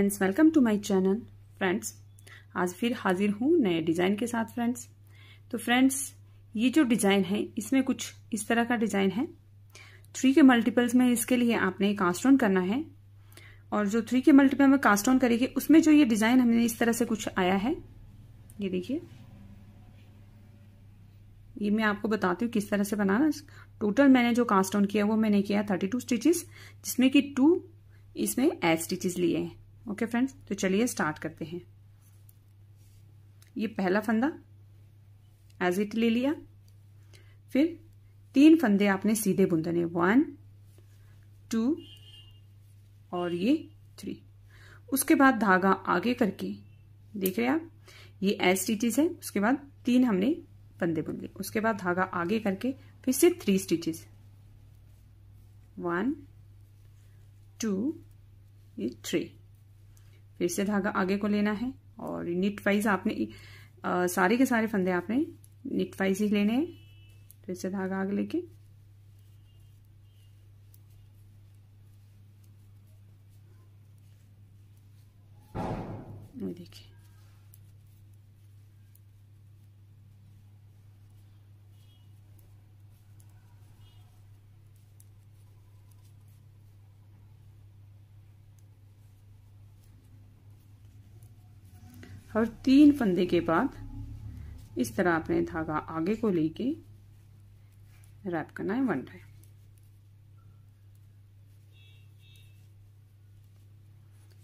friends welcome to my channel friends आज फिर हाजिर हूँ नए डिज़ाइन के साथ फ्रेंड्स तो फ्रेंड्स ये जो डिज़ाइन है इसमें कुछ इस तरह का डिज़ाइन है थ्री के मल्टीपल्स में इसके लिए आपने कास्ट ऑन करना है और जो थ्री के मल्टीपल में कास्ट ऑन करेंगे उसमें जो ये डिज़ाइन हमने इस तरह से कुछ आया है ये देखिए ये मैं आपको बताती हूँ किस तरह से बनाना टोटल मैंने जो कास्ट ऑन किया वो मैंने किया थर्टी टू स्टिचेस जिसमें कि टू इसमें एच स्टिचेस लिए हैं ओके फ्रेंड्स तो चलिए स्टार्ट करते हैं ये पहला फंदा एज इट ले लिया फिर तीन फंदे आपने सीधे बुंदने वन टू और ये थ्री उसके बाद धागा आगे करके देख रहे आप ये एस स्टिचेस है उसके बाद तीन हमने फंदे बुन लिए उसके बाद धागा आगे करके फिर से थ्री स्टिचेस वन टू ये थ्री फिर से धागा आगे को लेना है और निट वाइज आपने आ, सारे के सारे फंदे आपने निट वाइज ही लेने हैं फिर से धागा आगे लेके देखिए और तीन फंदे के बाद इस तरह आपने धागा आगे को लेके रैप करना है वन टाइम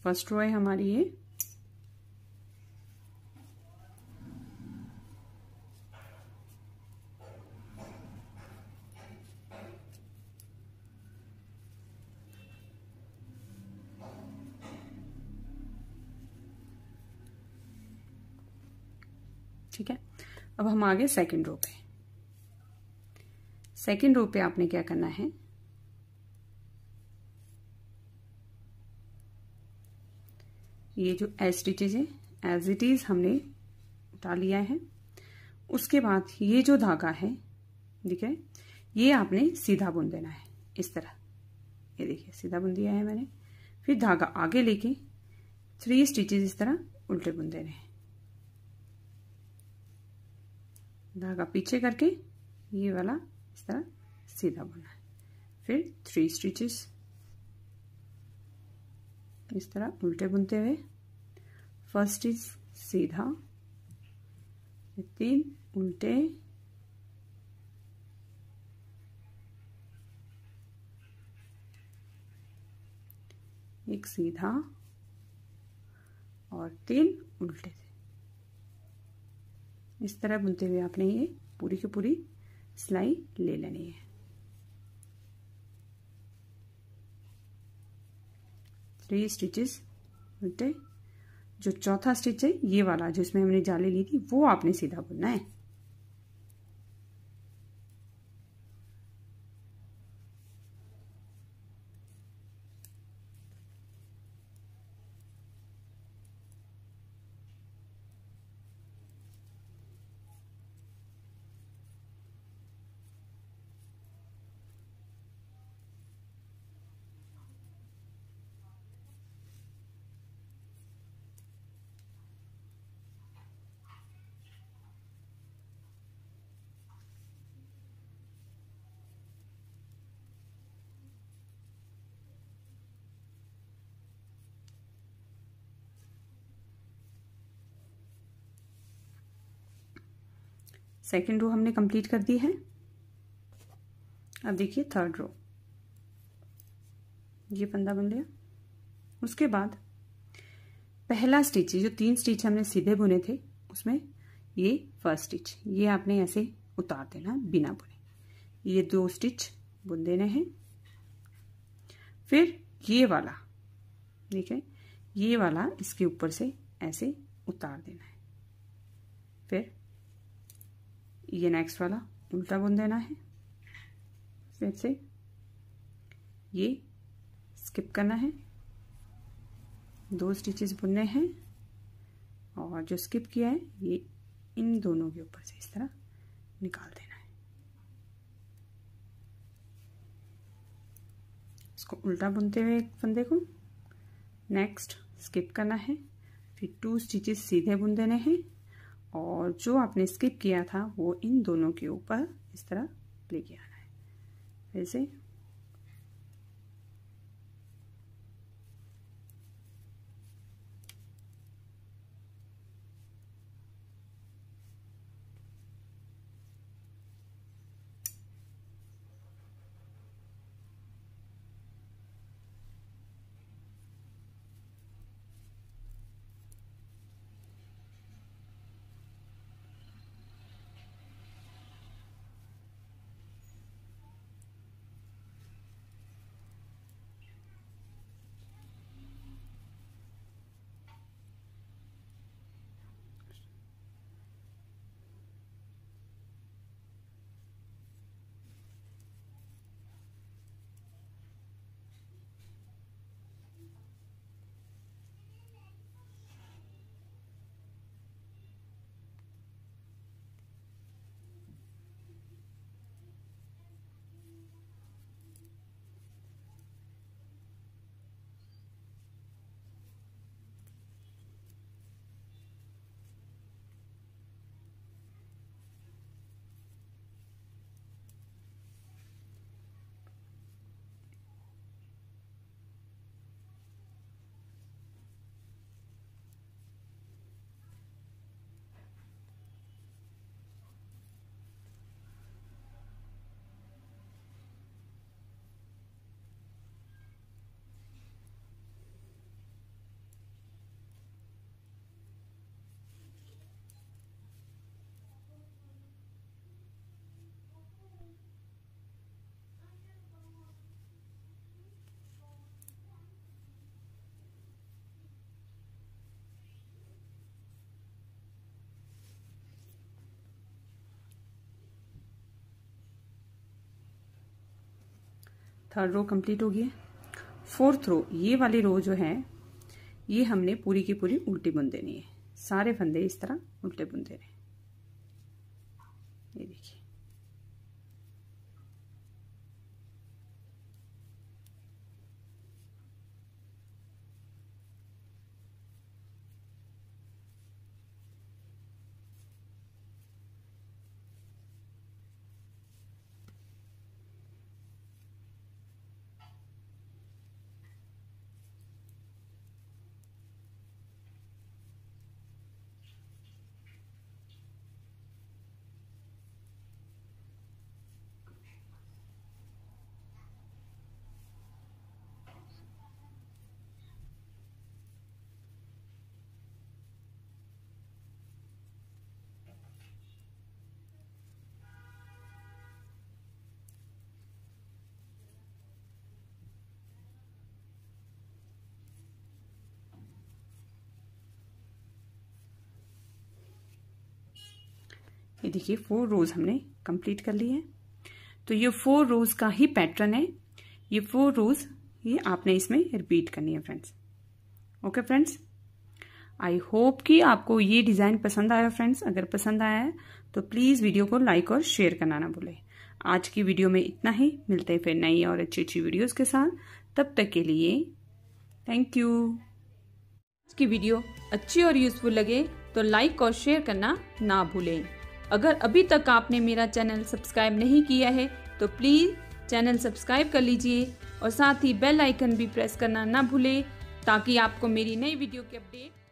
फर्स्ट रो है हमारी ये ठीक है अब हम आगे सेकेंड रो पे सेकेंड रो पे आपने क्या करना है ये जो एस स्टिचेज है एज इट इज हमने उठा लिया है उसके बाद ये जो धागा है ठीक है ये आपने सीधा बुन देना है इस तरह ये देखिए सीधा बुन दिया है मैंने फिर धागा आगे लेके थ्री स्टिचेज इस तरह उल्टे बुन देने हैं धागा पीछे करके ये वाला इस तरह सीधा बुना है फिर थ्री स्टिचेस इस तरह उल्टे बुनते हुए फर्स्ट स्टिच सीधा तीन उल्टे एक सीधा और तीन उल्टे इस तरह बुनते हुए आपने ये पूरी की पूरी सिलाई ले लेनी है थ्री स्टिचेस उल्टे जो चौथा स्टिच है ये वाला जो इसमें हमने जाली ली थी वो आपने सीधा बुनना है सेकेंड रो हमने कंप्लीट कर दी है अब देखिए थर्ड रो ये पंदा बन गया उसके बाद पहला स्टिच जो तीन स्टिच हमने सीधे बुने थे उसमें ये फर्स्ट स्टिच ये आपने ऐसे उतार देना बिना बुने ये दो स्टिच बुन देने हैं फिर ये वाला ठीक है ये वाला इसके ऊपर से ऐसे उतार देना है फिर ये नेक्स्ट वाला उल्टा बुन देना है लेट्स से ये स्किप करना है दो स्टिचेस बुनने हैं और जो स्किप किया है ये इन दोनों के ऊपर से इस तरह निकाल देना है इसको उल्टा बुनते हुए एक फंदे को नेक्स्ट स्किप करना है फिर टू स्टिचेस सीधे बुन देने हैं और जो आपने स्किप किया था वो इन दोनों के ऊपर इस तरह लेके के आना है ऐसे थर्ड रो कंप्लीट हो गई फोर्थ रो ये वाली रो जो है ये हमने पूरी की पूरी उल्टी बुन देनी है सारे फंदे इस तरह उल्टे बुन देने ये देखिए ये देखिए फोर रोज हमने कंप्लीट कर ली है तो ये फोर रोज का ही पैटर्न है ये फोर रोज ये आपने इसमें रिपीट करनी है friends okay friends I hope कि आपको ये डिज़ाइन पसंद आया फ्रेंड्स अगर पसंद आया है तो प्लीज़ वीडियो को लाइक और शेयर करना ना भूले आज की वीडियो में इतना ही मिलते हैं फिर नई और अच्छी अच्छी वीडियोस के साथ तब तक के लिए थैंक यू आज की वीडियो अच्छी और यूजफुल लगे तो लाइक और शेयर करना ना भूलें अगर अभी तक आपने मेरा चैनल सब्सक्राइब नहीं किया है तो प्लीज़ चैनल सब्सक्राइब कर लीजिए और साथ ही बेल आइकन भी प्रेस करना ना भूलें ताकि आपको मेरी नई वीडियो की अपडेट